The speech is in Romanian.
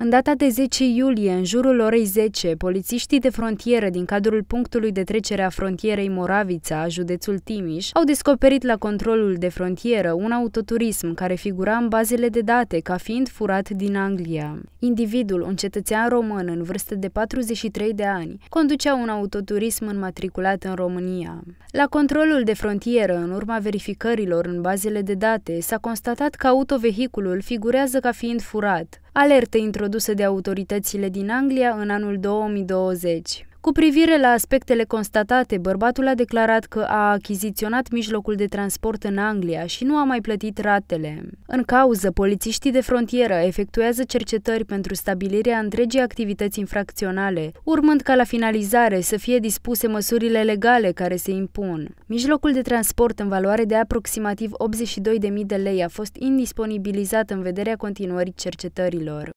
În data de 10 iulie, în jurul orei 10, polițiștii de frontieră din cadrul punctului de trecere a frontierei Moravița, județul Timiș, au descoperit la controlul de frontieră un autoturism care figura în bazele de date ca fiind furat din Anglia. Individul, un cetățean român în vârstă de 43 de ani, conducea un autoturism înmatriculat în România. La controlul de frontieră, în urma verificărilor în bazele de date, s-a constatat că autovehiculul figurează ca fiind furat, alerte introduse de autoritățile din Anglia în anul 2020. Cu privire la aspectele constatate, bărbatul a declarat că a achiziționat mijlocul de transport în Anglia și nu a mai plătit ratele. În cauză, polițiștii de frontieră efectuează cercetări pentru stabilirea întregii activități infracționale, urmând ca la finalizare să fie dispuse măsurile legale care se impun. Mijlocul de transport în valoare de aproximativ 82.000 de lei a fost indisponibilizat în vederea continuării cercetărilor.